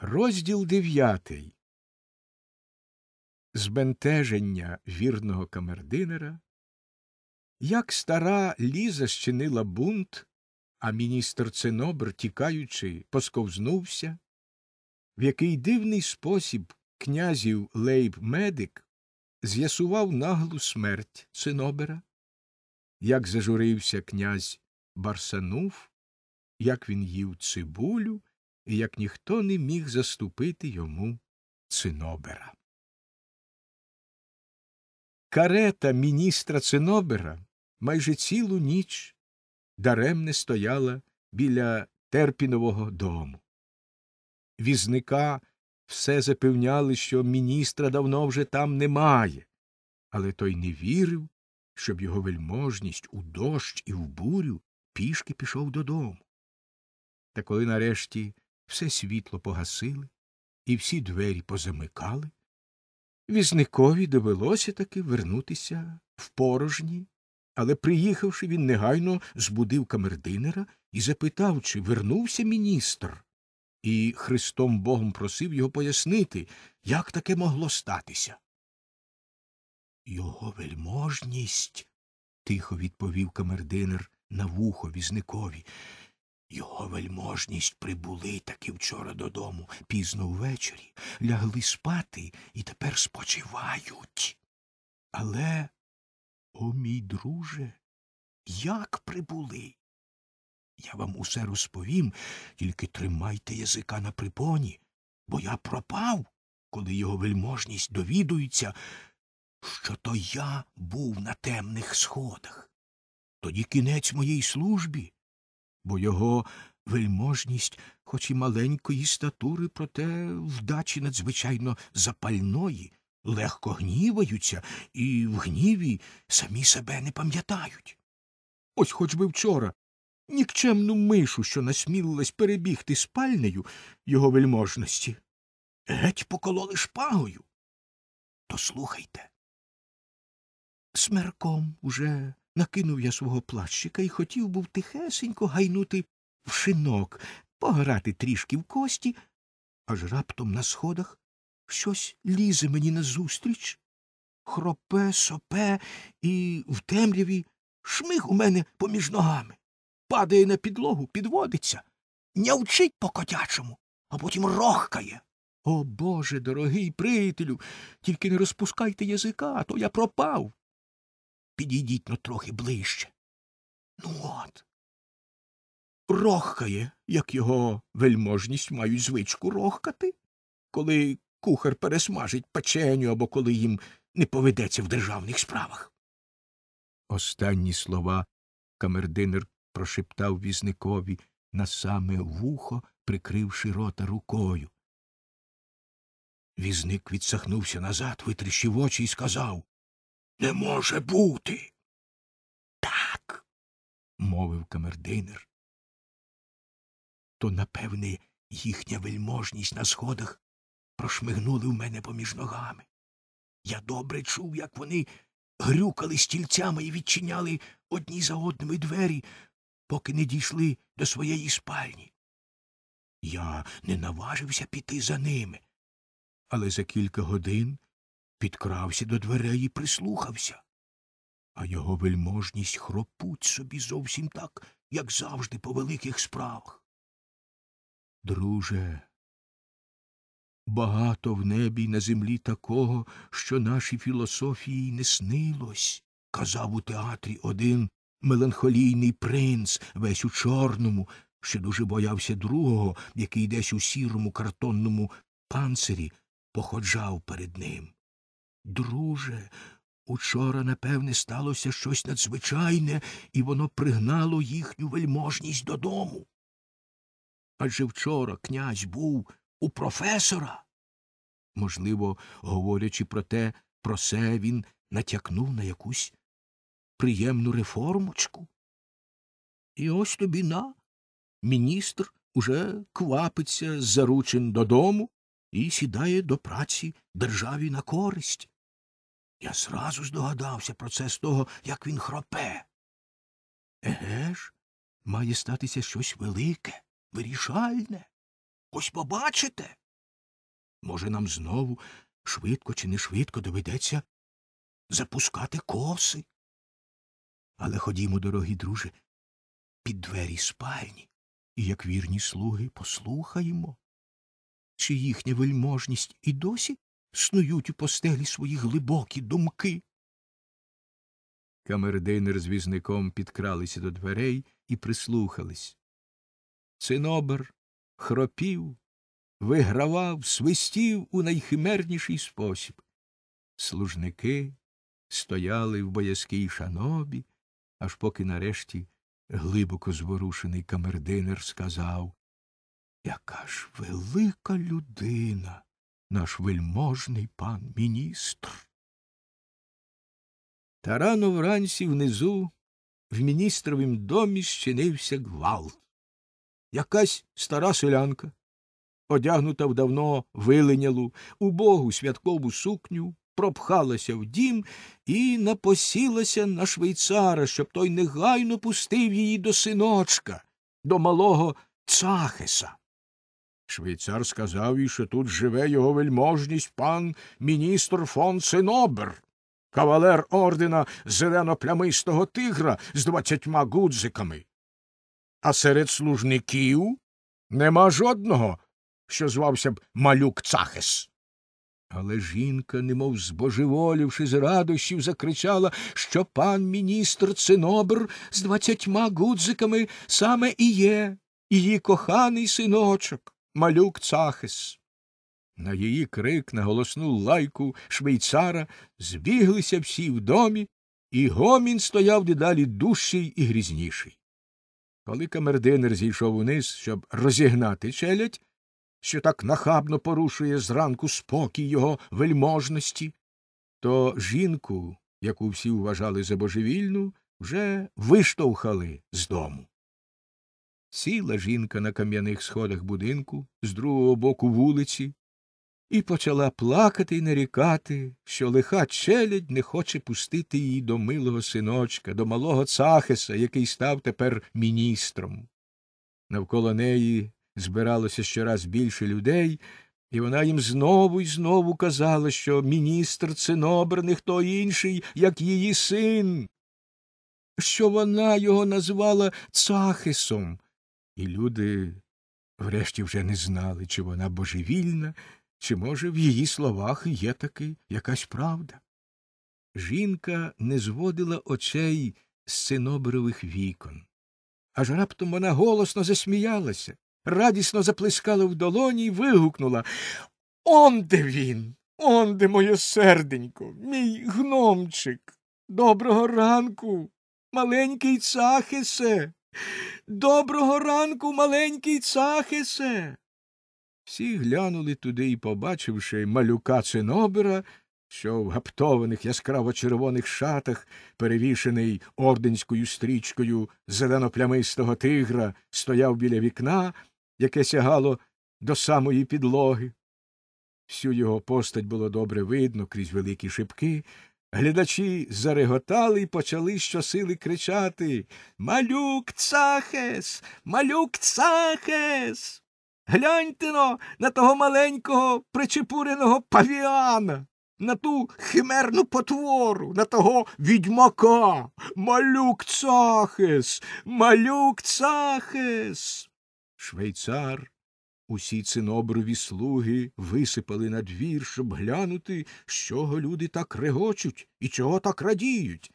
Розділ дев'ятий. Збентеження вірного камердинера. Як стара ліза щинила бунт, а міністр Ценобр, тікаючи, посковзнувся, в який дивний спосіб князів Лейб Медик з'ясував наглу смерть Ценобера, як зажурився князь Барсанув, як він їв цибулю і як ніхто не міг заступити йому цинобера. Карета міністра цинобера майже цілу ніч даремне стояла біля терпінового дому. Візника все запевняли, що міністра давно вже там немає, але той не вірив, щоб його вельможність у дощ і в бурю пішки пішов додому. Та коли нарешті все світло погасили і всі двері позамикали, візникові довелося таки вернутися в порожні, але, приїхавши, він негайно збудив камердинера і запитав, чи вернувся міністр, і Христом Богом просив його пояснити, як таке могло статися. Його вельможність, тихо відповів камердинер на вухо візникові. Його вельможність прибули таки вчора додому, пізно ввечері, лягли спати і тепер спочивають. Але, о мій друже, як прибули? Я вам усе розповім, тільки тримайте язика на припоні, бо я пропав, коли його вельможність довідується, що то я був на темних сходах. Тоді кінець моїй службі бо його вельможність, хоч і маленької статури, проте вдачі надзвичайно запальної, легко гніваються і в гніві самі себе не пам'ятають. Ось хоч би вчора. Нікчемну мишу, що насмілилась перебігти спальнею його вельможності, геть покололи шпагою. То слухайте. Смерком уже накинув я свого плащика і хотів був тихесенько гайнути в шинок, пограти трішки в кості, аж раптом на сходах щось лізе мені назустріч. Хропе, сопе і в темряві шмиг у мене поміж ногами. Падає на підлогу, підводиться, нявчить по котячому, а потім рохкає. О Боже дорогий приятелю, тільки не розпускайте язика, то я пропав. Підійдіть ну трохи ближче. Ну от. Рохкає, як його вельможність мають звичку рохкати, коли кухар пересмажить печеню або коли їм не поведеться в державних справах. Останні слова камердинер прошептав візникові на саме вухо, прикривши рота рукою. Візник відсахнувся назад, витріщив очі і сказав не може бути. Так, мовив камердинер. То, напевне, їхня вельможність на сходах прошмигнули в мене поміж ногами. Я добре чув, як вони грюкали стільцями і відчиняли одні за одними двері, поки не дійшли до своєї спальні. Я не наважився піти за ними. Але за кілька годин підкрався до дверей і прислухався. А його вельможність хропуть собі зовсім так, як завжди, по великих справах. Друже, багато в небі й на землі такого, що нашій філософії не снилось, казав у театрі один меланхолійний принц, весь у чорному, що дуже боявся другого, який десь у сірому картонному панцирі походжав перед ним. Друже, учора, напевне, сталося щось надзвичайне, і воно пригнало їхню вельможність додому. Адже вчора князь був у професора. Можливо, говорячи про те, про це він натякнув на якусь приємну реформочку. І ось тобі на міністр уже квапиться з заручин додому, і сідає до праці державі на користь. Я зразу здогадався про це з того, як він хропе. Еге ж, має статися щось велике, вирішальне. Ось побачите. Може, нам знову швидко чи не швидко доведеться запускати коси. Але ходімо, дорогі друже, під двері спальні, і, як вірні слуги, послухаємо, чи їхня вельможність і досі снують у постелі свої глибокі думки. Камердинер з візником підкралися до дверей і прислухались. Цинобер хропів, вигравав, свистів у найхимерніший спосіб. Служники стояли в боязкій шанобі, аж поки нарешті глибоко зворушений камердинер сказав яка ж велика людина, наш вельможний пан міністр. Та рано вранці внизу в міністровім домі щинився гвалт. Якась стара селянка, одягнута в давно вилинялу, убогу святкову сукню, пропхалася в дім і напосілася на швейцара, щоб той негайно пустив її до синочка, до малого Цахеса. Швейцар сказав їй, що тут живе його вельможність пан міністр фон Синобер, кавалер ордена зелено-плямистого тигра з двадцятьма гудзиками. А серед служників нема жодного, що звався б малюк Цахес. Але жінка, немов збожеволівши з радощів, закричала, що пан міністр Цинобр з двадцятьма гудзиками саме і є її коханий синочок малюк Цахис. На її крик, на голосну лайку швейцара збіглися всі в домі, і гомін стояв дедалі дужчий і грізніший. Коли камердинер зійшов униз, щоб розігнати челядь, що так нахабно порушує зранку спокій його вельможності, то жінку, яку всі вважали за божевільну, вже виштовхали з дому. Сіла жінка на кам'яних сходах будинку з другого боку вулиці і почала плакати й нарікати, що лиха челядь не хоче пустити її до милого синочка, до малого Цахеса, який став тепер міністром. Навколо неї збиралося щораз більше людей, і вона їм знову й знову казала, що міністр цинобр не хто інший, як її син, що вона його назвала Цахесом і люди врешті вже не знали, чи вона божевільна, чи, може, в її словах є таки якась правда. Жінка не зводила очей з Синобрових вікон. Аж раптом вона голосно засміялася, радісно заплескала в долоні і вигукнула Он де він, он де моє серденько, мій гномчик. Доброго ранку, маленький цахисе. Доброго ранку, маленький цахесе. Всі глянули туди і, побачивши малюка Цинобера, що в гаптованих яскраво червоних шатах, перевішений орденською стрічкою зеленоплямистого тигра, стояв біля вікна, яке сягало до самої підлоги. Всю його постать було добре видно крізь великі шибки, Глядачі зареготали і почали щосили кричати Малюк цахес, малюк цахес. Гляньте но на того маленького причепуреного павіана, на ту химерну потвору, на того відьмака. Малюк цахес, малюк цахес. Швейцар Усі циноброві слуги висипали на двір, щоб глянути, з чого люди так регочуть і чого так радіють.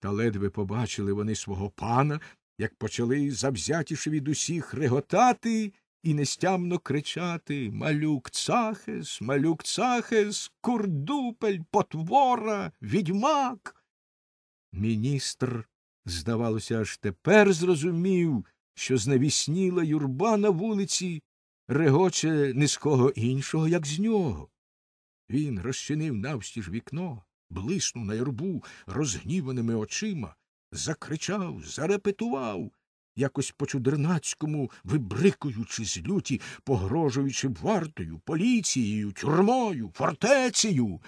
Та ледве побачили вони свого пана, як почали завзятіше від усіх реготати і нестямно кричати Малюк цахес, малюк цахес, курдупель, потвора, відьмак. Міністр, здавалося, аж тепер зрозумів, що знавісніла юрба на вулиці регоче ні з кого іншого, як з нього. Він розчинив навстіж вікно, блиснув на юрбу розгніваними очима, закричав, зарепетував, якось по чудернацькому, вибрикуючи з люті, погрожуючи вартою, поліцією, тюрмою, фортецею.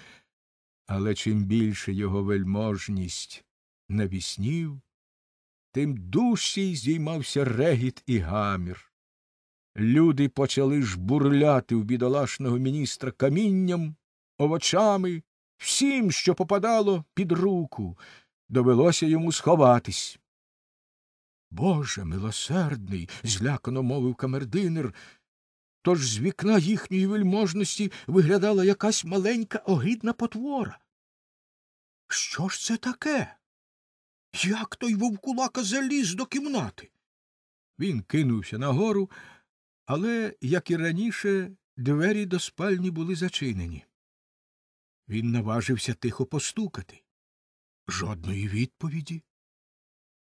Але чим більше його вельможність навіснів, тим дужчий здіймався регіт і гамір. Люди почали жбурляти в бідолашного міністра камінням, овочами, всім, що попадало під руку. Довелося йому сховатись. Боже милосердний, злякано мовив камердинер. Тож з вікна їхньої вельможності виглядала якась маленька огидна потвора. Що ж це таке? Як той вовкулака заліз до кімнати? Він кинувся нагору, але, як і раніше, двері до спальні були зачинені. Він наважився тихо постукати. Жодної відповіді.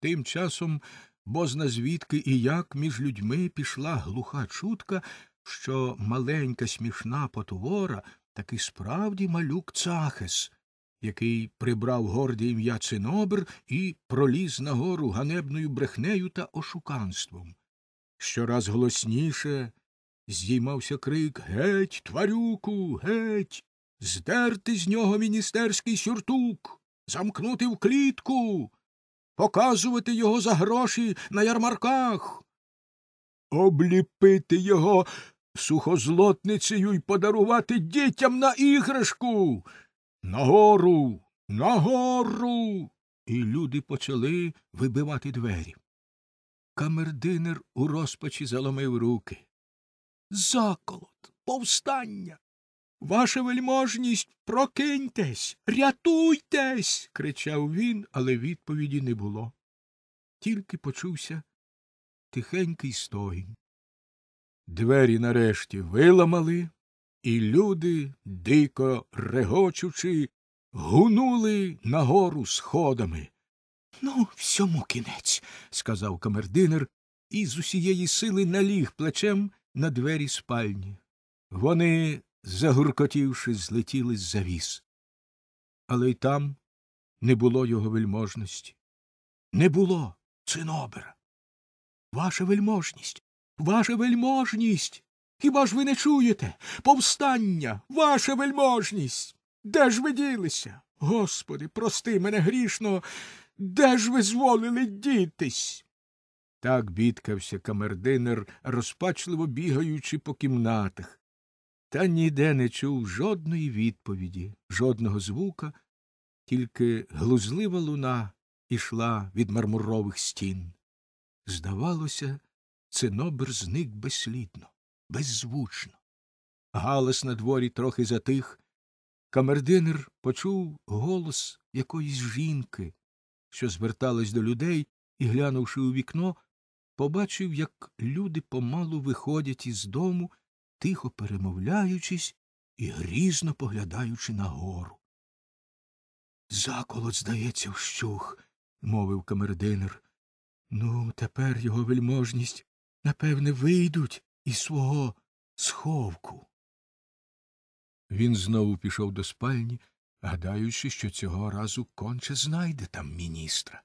Тим часом бозна звідки і як між людьми пішла глуха чутка, що маленька смішна потвора таки справді малюк Цахес, який прибрав горді ім'я Цинобр і проліз на гору ганебною брехнею та ошуканством. Щораз голосніше здіймався крик Геть, тварюку, геть, здерти з нього міністерський сюртук, замкнути в клітку, показувати його за гроші на ярмарках, обліпити його сухозлотницею і подарувати дітям на іграшку. Нагору, нагору. І люди почали вибивати двері. Камердинер у розпачі заломив руки. Заколот, повстання. Ваша вельможність, прокиньтесь, рятуйтесь. кричав він, але відповіді не було. Тільки почувся тихенький стогін. Двері нарешті виламали, і люди, дико регочучи, гунули нагору сходами. Ну, всьому кінець, сказав камердинер і з усієї сили наліг плечем на двері спальні. Вони, загуркотівши, злетіли з завіс. Але й там не було його вельможності. Не було цинобера. Ваша вельможність, ваша вельможність. Хіба ж ви не чуєте? Повстання, ваша вельможність. Де ж ви ділися? Господи, прости мене грішного. Де ж ви зволили дітись? Так бідкався камердинер, розпачливо бігаючи по кімнатах. Та ніде не чув жодної відповіді, жодного звука, тільки глузлива луна ішла від мармурових стін. Здавалося, цинобер зник безслідно, беззвучно. Галас на дворі трохи затих. Камердинер почув голос якоїсь жінки, що зверталась до людей і, глянувши у вікно, побачив, як люди помалу виходять із дому, тихо перемовляючись і грізно поглядаючи нагору. Заколот, здається, вщух, мовив камердинер. Ну, тепер його вельможність, напевне, вийдуть із свого сховку. Він знову пішов до спальні гадаючи, що цього разу конче знайде там міністра.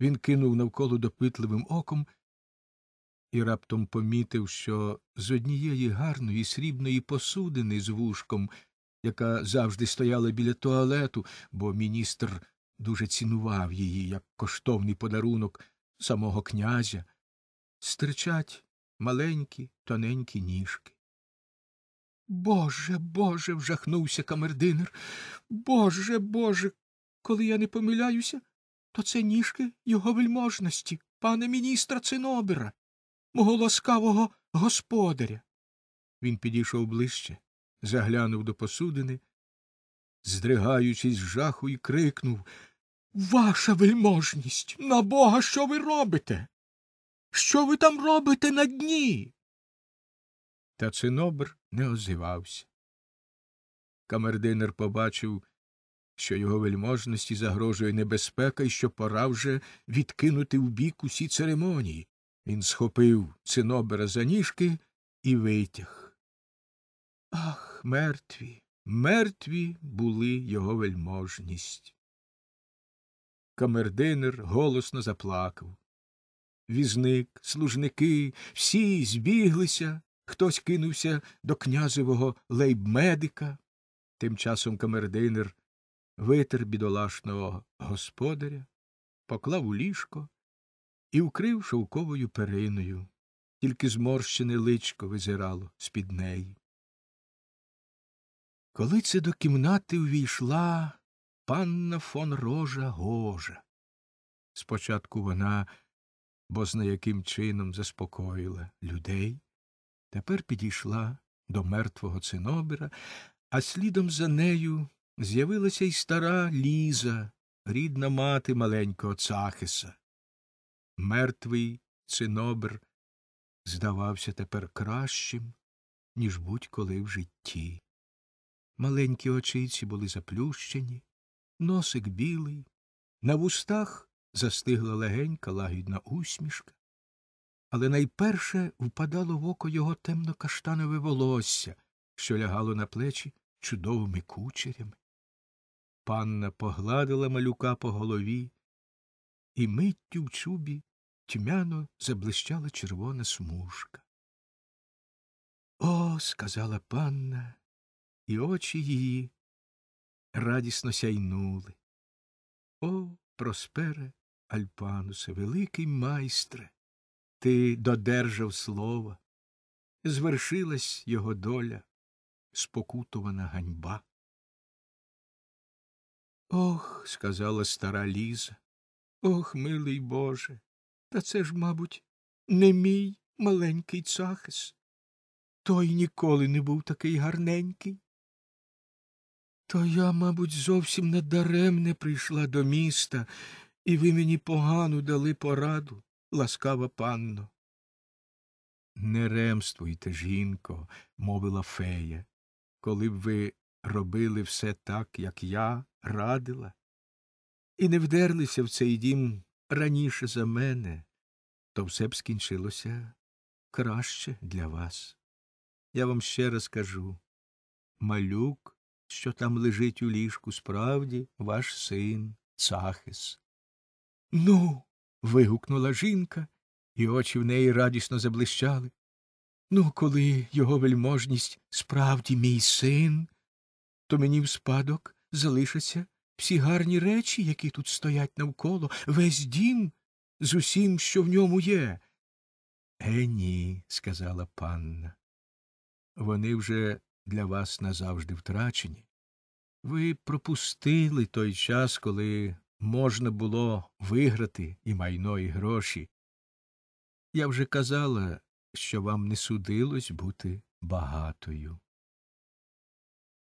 Він кинув навколо допитливим оком і раптом помітив, що з однієї гарної срібної посудини з вушком, яка завжди стояла біля туалету, бо міністр дуже цінував її як коштовний подарунок самого князя, стричать маленькі тоненькі ніжки. Боже, Боже. вжахнувся камердинер. Боже, Боже. Коли я не помиляюся, то це ніжки його вельможності, пане міністра Цинобера, мого ласкавого господаря. Він підійшов ближче, заглянув до посудини, здригаючись з жаху, і крикнув Ваша вельможність! На бога, що ви робите? Що ви там робите на дні? Та Чинобр не озивався. Камердинер побачив, що його вельможності загрожує небезпека і що пора вже відкинути вбік усі церемонії. Він схопив цинобера за ніжки і витяг. Ах, мертві, мертві були його вельможність. Камердинер голосно заплакав. Візник, служники, всі збіглися хтось кинувся до князевого лейбмедика. Тим часом камердинер витер бідолашного господаря, поклав у ліжко і вкрив шовковою периною, тільки зморщене личко визирало з під неї. Коли це до кімнати увійшла панна фон рожа гожа. Спочатку вона бозна яким чином заспокоїла людей, Тепер підійшла до мертвого цинобера, а слідом за нею з'явилася й стара Ліза, рідна мати маленького Цахиса. Мертвий цинобер здавався тепер кращим, ніж будь-коли в житті. Маленькі очиці були заплющені, носик білий, на вустах застигла легенька лагідна усмішка але найперше впадало в око його темно-каштанове волосся, що лягало на плечі чудовими кучерями. Панна погладила малюка по голові, і миттю в чубі тьмяно заблищала червона смужка. О, сказала панна, і очі її радісно сяйнули. О, проспере Альпанусе, великий майстре, ти додержав слова, звершилась його доля, спокутувана ганьба. Ох, сказала стара Ліза, ох, милий Боже, та це ж, мабуть, не мій маленький цахис. Той ніколи не був такий гарненький. То я, мабуть, зовсім надаремне прийшла до міста, і ви мені погану дали пораду ласкава панно. Не ремствуйте, жінко, мовила фея, коли б ви робили все так, як я радила, і не вдерлися в цей дім раніше за мене, то все б скінчилося краще для вас. Я вам ще раз кажу малюк, що там лежить у ліжку, справді ваш син Цахис. Ну вигукнула жінка, і очі в неї радісно заблищали. Ну, коли його вельможність справді мій син, то мені в спадок залишаться всі гарні речі, які тут стоять навколо, весь дім з усім, що в ньому є. Е, ні, сказала панна. Вони вже для вас назавжди втрачені. Ви пропустили той час, коли можна було виграти і майно, і гроші. Я вже казала, що вам не судилось бути багатою.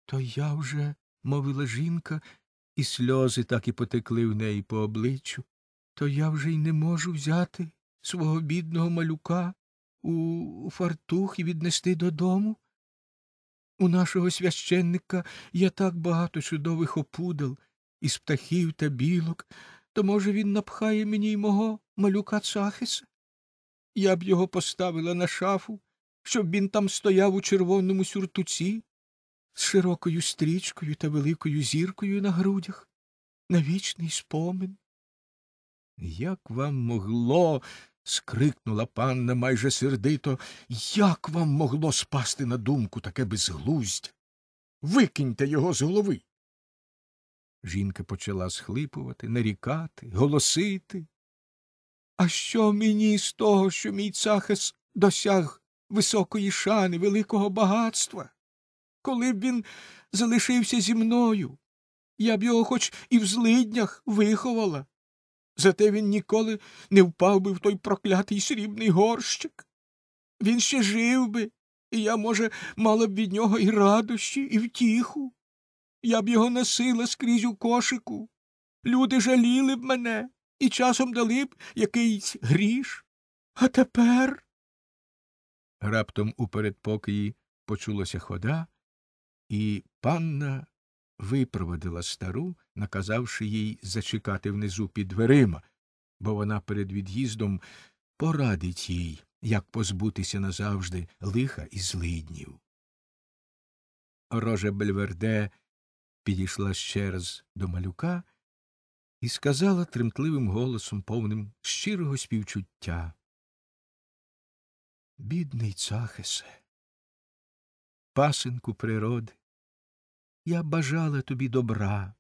То я вже, мовила жінка, і сльози так і потекли в неї по обличчю, то я вже й не можу взяти свого бідного малюка у фартух і віднести додому. У нашого священника є так багато чудових опудал із птахів та білок, то, може, він напхає мені й мого малюка Цахиса? Я б його поставила на шафу, щоб він там стояв у червоному сюртуці з широкою стрічкою та великою зіркою на грудях, на вічний спомин. Як вам могло? скрикнула панна майже сердито. Як вам могло спасти на думку таке безглуздя? Викиньте його з голови. Жінка почала схлипувати, нарікати, голосити. А що мені з того, що мій цахес досяг високої шани, великого багатства? Коли б він залишився зі мною, я б його хоч і в злиднях виховала. Зате він ніколи не впав би в той проклятий срібний горщик. Він ще жив би, і я, може, мала б від нього і радощі, і втіху. Я б його носила скрізь у кошику. Люди жаліли б мене і часом дали б якийсь гріш. А тепер. Раптом у передпокої почулася хода, і панна випроводила стару, наказавши їй зачекати внизу під дверима, бо вона перед від'їздом порадить їй, як позбутися назавжди лиха і злиднів. Роже Бельверде підійшла ще раз до малюка і сказала тремтливим голосом, повним щирого співчуття. Бідний Цахесе, пасенку природи, я бажала тобі добра.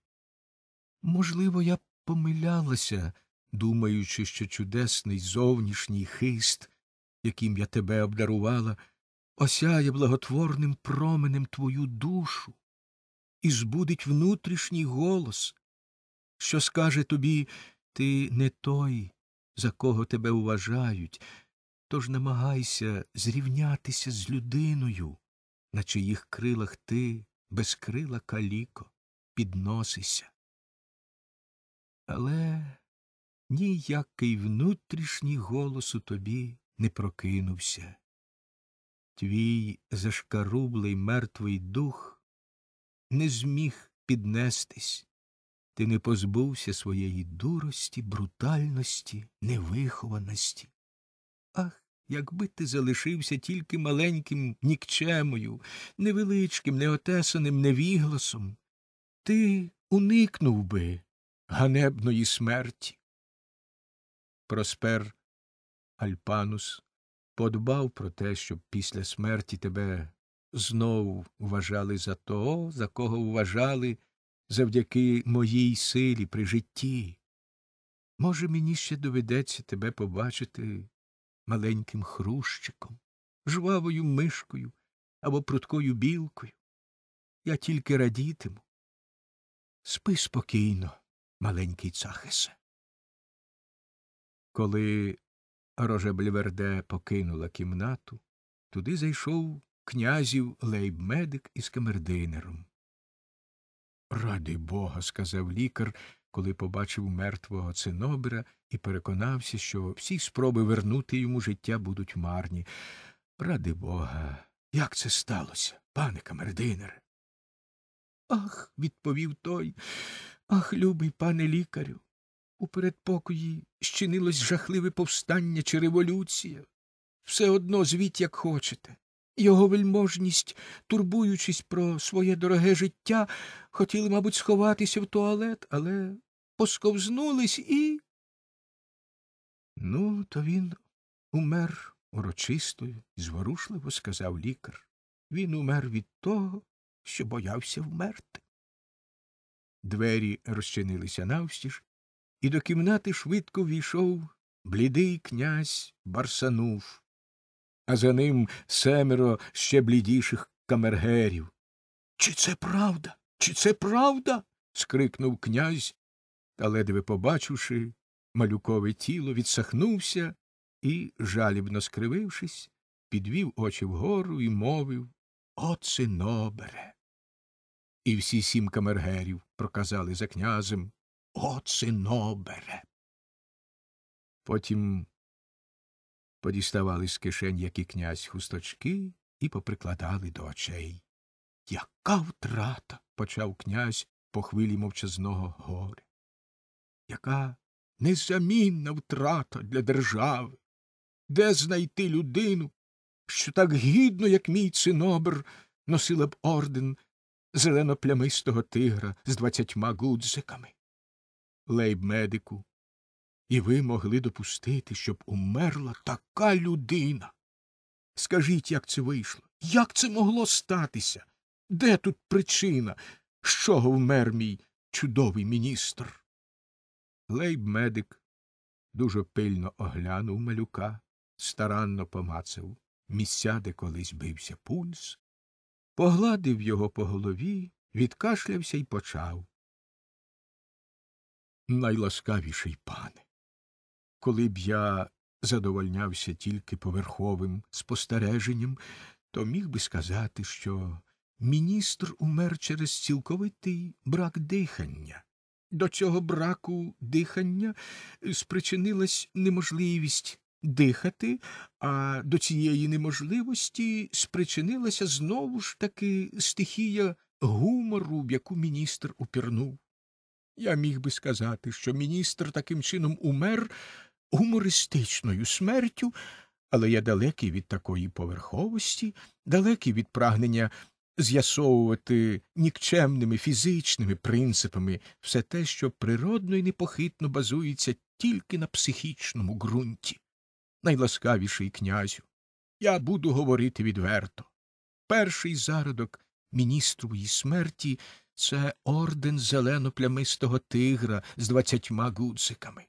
Можливо, я помилялася, думаючи, що чудесний зовнішній хист, яким я тебе обдарувала, осяє благотворним променем твою душу, і збудить внутрішній голос, що скаже тобі ти не той, за кого тебе вважають, тож намагайся зрівнятися з людиною, на чиїх крилах ти, без крила каліко, підносися. Але ніякий внутрішній голос у тобі не прокинувся. Твій зашкарублий мертвий дух не зміг піднестись. Ти не позбувся своєї дурості, брутальності, невихованості. Ах, якби ти залишився тільки маленьким нікчемою, невеличким, неотесаним невігласом, ти уникнув би ганебної смерті. Проспер Альпанус подбав про те, щоб після смерті тебе знов вважали за того, за кого вважали завдяки моїй силі при житті. Може, мені ще доведеться тебе побачити маленьким хрущиком, жвавою мишкою або пруткою білкою. Я тільки радітиму. Спи спокійно, маленький цахесе. Коли Рожебльверде покинула кімнату, туди зайшов князів лейбмедик із камердинером. Ради бога, сказав лікар, коли побачив мертвого цинобера і переконався, що всі спроби вернути йому життя будуть марні. Ради бога, як це сталося, пане камердинере? Ах, відповів той. Ах, любий пане лікарю. У передпокої щинилось жахливе повстання чи революція. Все одно звіть, як хочете. Його вельможність, турбуючись про своє дороге життя, хотіли, мабуть, сховатися в туалет, але посковзнулись і. Ну, то він умер урочистою, зворушливо сказав лікар. Він умер від того, що боявся вмерти. Двері розчинилися навстіж, і до кімнати швидко війшов блідий князь Барсанув а за ним семеро ще блідіших камергерів. Чи це правда? Чи це правда? скрикнув князь, та, ледве побачивши малюкове тіло, відсахнувся і, жалібно скривившись, підвів очі вгору і мовив О, цинобере. І всі сім камергерів проказали за князем О, цинобере. Потім подіставали з кишень, як і князь хусточки, і поприкладали до очей. Яка втрата. почав князь по хвилі мовчазного горя. Яка незамінна втрата для держави. Де знайти людину, що так гідно, як мій цинобр, носила б орден зеленоплямистого тигра з двадцятьма гудзиками? Лейб медику і ви могли допустити, щоб умерла така людина. Скажіть, як це вийшло? Як це могло статися? Де тут причина, з чого вмер мій чудовий міністр? Лейб медик дуже пильно оглянув малюка, старанно помацав місця, де колись бився пульс, погладив його по голові, відкашлявся і почав. Найласкавіший пане. Коли б я задовольнявся тільки поверховим спостереженням, то міг би сказати, що міністр умер через цілковитий брак дихання. До цього браку дихання спричинилась неможливість дихати, а до цієї неможливості спричинилася знову ж таки стихія гумору, в яку міністр упірнув. Я міг би сказати, що міністр таким чином умер гумористичною смертю, але я далекий від такої поверховості, далекий від прагнення з'ясовувати нікчемними фізичними принципами все те, що природно і непохитно базується тільки на психічному ґрунті. Найласкавіший князю. Я буду говорити відверто. Перший зародок міністрової смерті це орден зеленоплямистого тигра з двадцятьма гудзиками.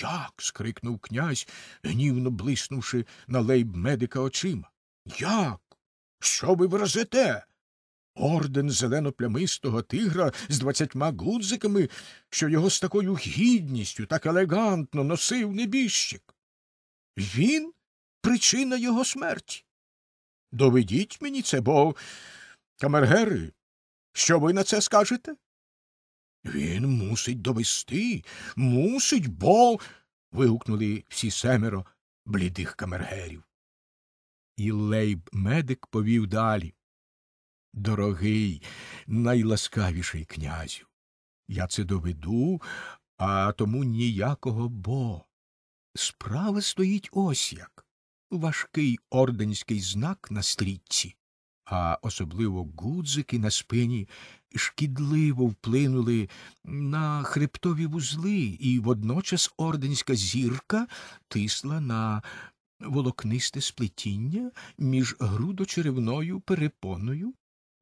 Як? скрикнув князь, гнівно блиснувши на лейб медика очима. Як? Що ви вразите? Орден зеленоплямистого тигра з двадцятьма гудзиками, що його з такою гідністю так елегантно носив небіжчик. Він причина його смерті. Доведіть мені це, бо, камергери, що ви на це скажете? Він мусить довести, мусить, бо. вигукнули всі семеро блідих камергерів. І лейб медик повів далі. Дорогий, найласкавіший князю. Я це доведу, а тому ніякого бо. Справа стоїть ось як важкий орденський знак на стрічці, а особливо гудзики на спині шкідливо вплинули на хребтові вузли, і водночас орденська зірка тисла на волокнисте сплетіння між грудочеревною перепоною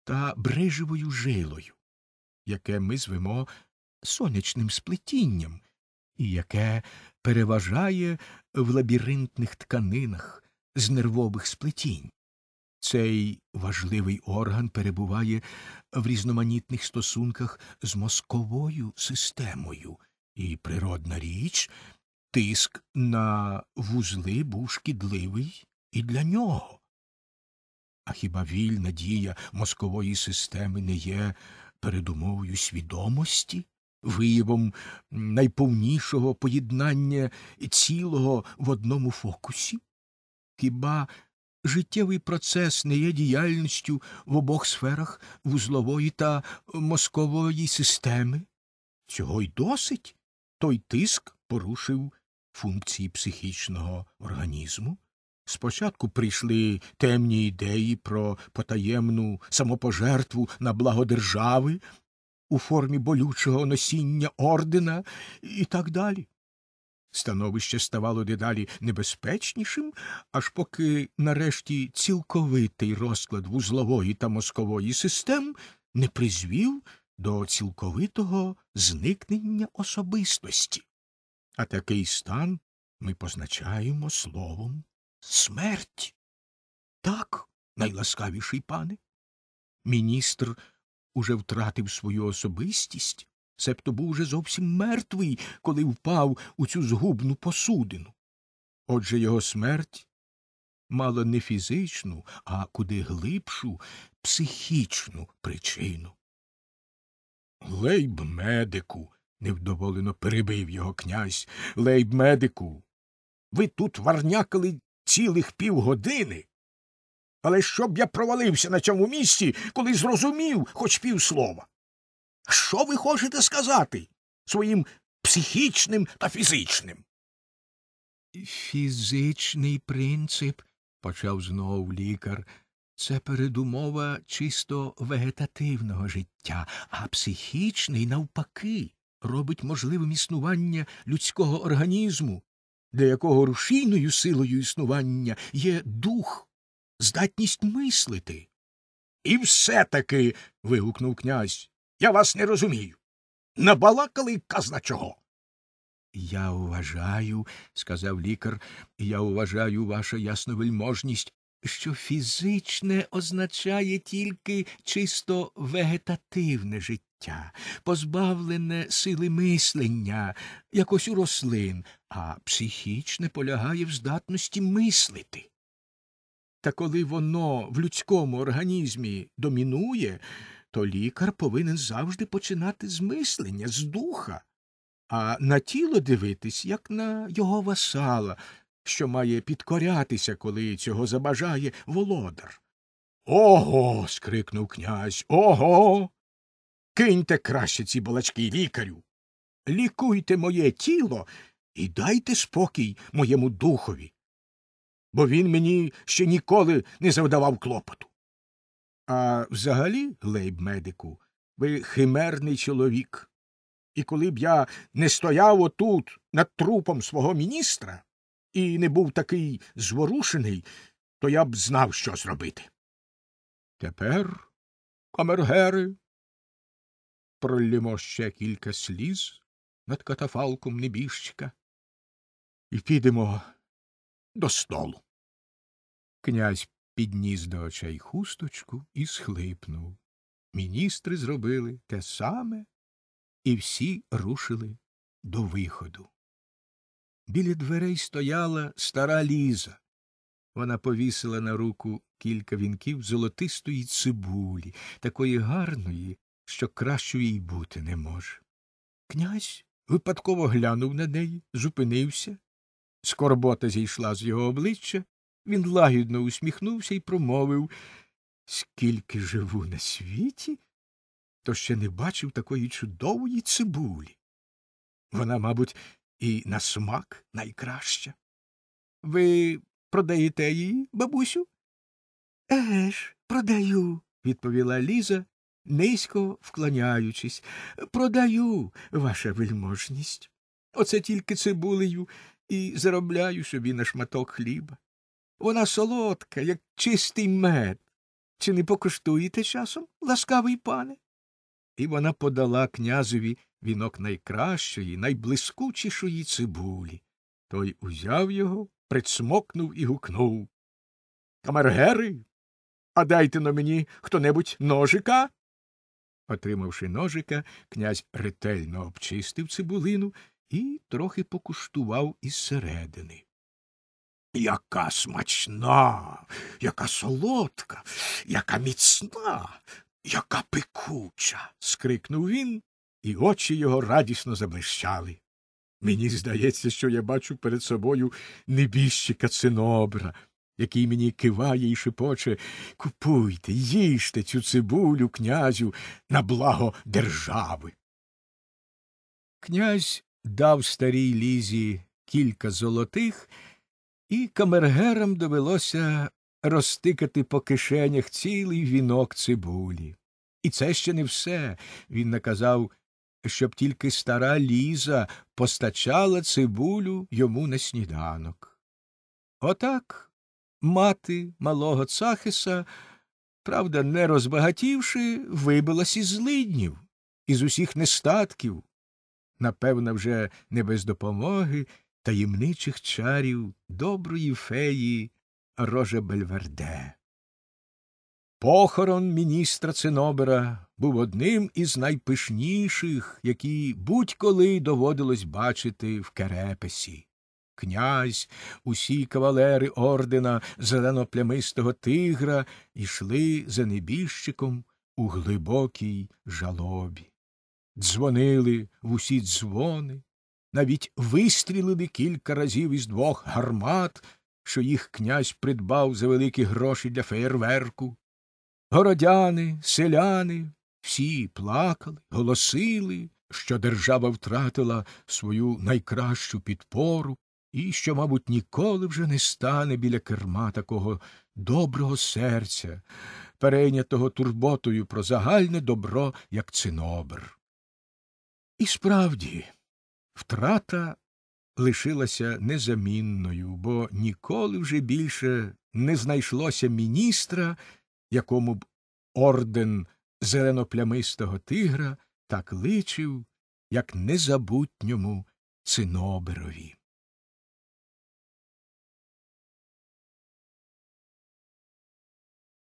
та брежевою жилою, яке ми звемо сонячним сплетінням, і яке переважає в лабіринтних тканинах з нервових сплетінь. Цей важливий орган перебуває в різноманітних стосунках з мозковою системою, і природна річ, тиск на вузли був шкідливий і для нього. А хіба вільна дія мозкової системи не є передумовою свідомості, виявом найповнішого поєднання цілого в одному фокусі? Хіба життєвий процес не є діяльністю в обох сферах вузлової та мозкової системи. Цього й досить. Той тиск порушив функції психічного організму. Спочатку прийшли темні ідеї про потаємну самопожертву на благо держави у формі болючого носіння ордена і так далі. Становище ставало дедалі небезпечнішим, аж поки нарешті цілковитий розклад вузлової та мозкової систем не призвів до цілковитого зникнення особистості. А такий стан ми позначаємо словом смерть. Так, найласкавіший пане. Міністр уже втратив свою особистість, цебто був уже зовсім мертвий, коли впав у цю згубну посудину. Отже, його смерть мала не фізичну, а куди глибшу психічну причину. Лейб медику, невдоволено перебив його князь. Лейб медику. Ви тут варнякали цілих півгодини. Але щоб я провалився на цьому місці, коли зрозумів хоч півслова. Що ви хочете сказати своїм психічним та фізичним? Фізичний принцип, почав знову лікар, це передумова чисто вегетативного життя, а психічний, навпаки, робить можливим існування людського організму, для якого рушійною силою існування є дух, здатність мислити. І все таки. вигукнув князь. Я вас не розумію. Набалакали казна чого. Я вважаю, сказав лікар, я вважаю, ваша ясновельможність, що фізичне означає тільки чисто вегетативне життя, позбавлене сили мислення, якось у рослин, а психічне полягає в здатності мислити. Та коли воно в людському організмі домінує, то лікар повинен завжди починати з мислення, з духа, а на тіло дивитись, як на його васала, що має підкорятися, коли цього забажає володар. Ого. скрикнув князь. Ого. Киньте краще ці балачки, лікарю. Лікуйте моє тіло і дайте спокій моєму духові, бо він мені ще ніколи не завдавав клопоту. А взагалі, лейб-медику, ви химерний чоловік. І коли б я не стояв отут над трупом свого міністра і не був такий зворушений, то я б знав, що зробити. Тепер, камергери, проллімо ще кілька сліз над катафалком небіжчика і підемо до столу. Князь підніс до очей хусточку і схлипнув. Міністри зробили те саме, і всі рушили до виходу. Біля дверей стояла стара ліза. Вона повісила на руку кілька вінків золотистої цибулі, такої гарної, що кращої й бути не може. Князь випадково глянув на неї, зупинився. Скорбота зійшла з його обличчя, він лагідно усміхнувся і промовив скільки живу на світі, то ще не бачив такої чудової цибулі. Вона, мабуть, і на смак найкраща. Ви продаєте її, бабусю? Еге продаю, відповіла Ліза, низько вклоняючись. Продаю, ваша вельможність. Оце тільки цибулею і заробляю собі на шматок хліба. Вона солодка, як чистий мед. Чи не покуштуєте часом, ласкавий пане? І вона подала князеві вінок найкращої, найблискучішої цибулі. Той узяв його, прицмокнув і гукнув. Камергери, а дайте на мені хто небудь ножика. Отримавши ножика, князь ретельно обчистив цибулину і трохи покуштував із середини. Яка смачна, яка солодка, яка міцна, яка пекуча. скрикнув він, і очі його радісно заблищали. Мені здається, що я бачу перед собою небіжчика цинобра, який мені киває і шепоче Купуйте, їжте цю цибулю, князю, на благо держави. Князь дав старій лізі кілька золотих і камергерам довелося розтикати по кишенях цілий вінок цибулі. І це ще не все. Він наказав, щоб тільки стара Ліза постачала цибулю йому на сніданок. Отак мати малого Цахиса, правда, не розбагатівши, вибилась із злиднів, із усіх нестатків. Напевно, вже не без допомоги таємничих чарів доброї феї Роже Бельверде. Похорон міністра Цинобера був одним із найпишніших, які будь-коли доводилось бачити в Керепесі. Князь, усі кавалери ордена зеленоплямистого тигра йшли за небіжчиком у глибокій жалобі. Дзвонили в усі дзвони, навіть вистрілили кілька разів із двох гармат, що їх князь придбав за великі гроші для феєрверку. Городяни, селяни всі плакали, голосили, що держава втратила свою найкращу підпору і що, мабуть, ніколи вже не стане біля керма такого доброго серця, перейнятого турботою про загальне добро, як цинобр. І справді. Втрата лишилася незамінною, бо ніколи вже більше не знайшлося міністра, якому б орден зеленоплямистого тигра так личив, як незабутньому циноберові.